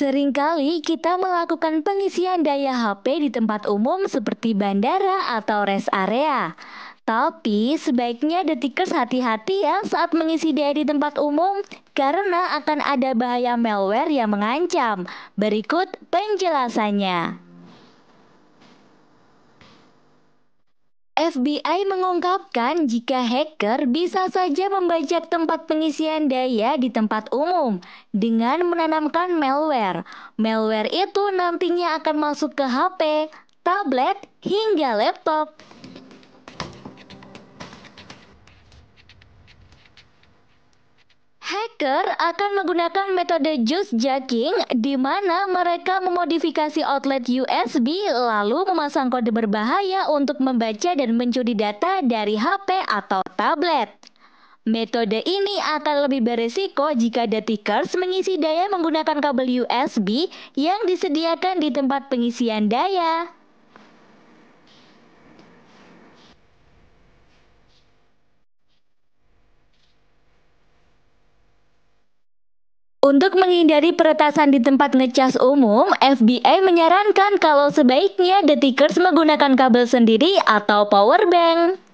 Seringkali kita melakukan pengisian daya HP di tempat umum seperti bandara atau rest area. Tapi sebaiknya detikers hati-hati ya saat mengisi daya di tempat umum karena akan ada bahaya malware yang mengancam. Berikut penjelasannya. FBI mengungkapkan jika hacker bisa saja membajak tempat pengisian daya di tempat umum dengan menanamkan malware. Malware itu nantinya akan masuk ke HP, tablet, hingga laptop. Hacker akan menggunakan metode juice jacking di mana mereka memodifikasi outlet USB lalu memasang kode berbahaya untuk membaca dan mencuri data dari HP atau tablet. Metode ini akan lebih beresiko jika detikers mengisi daya menggunakan kabel USB yang disediakan di tempat pengisian daya. Untuk menghindari peretasan di tempat ngecas umum, FBI menyarankan kalau sebaiknya detikers menggunakan kabel sendiri atau power bank.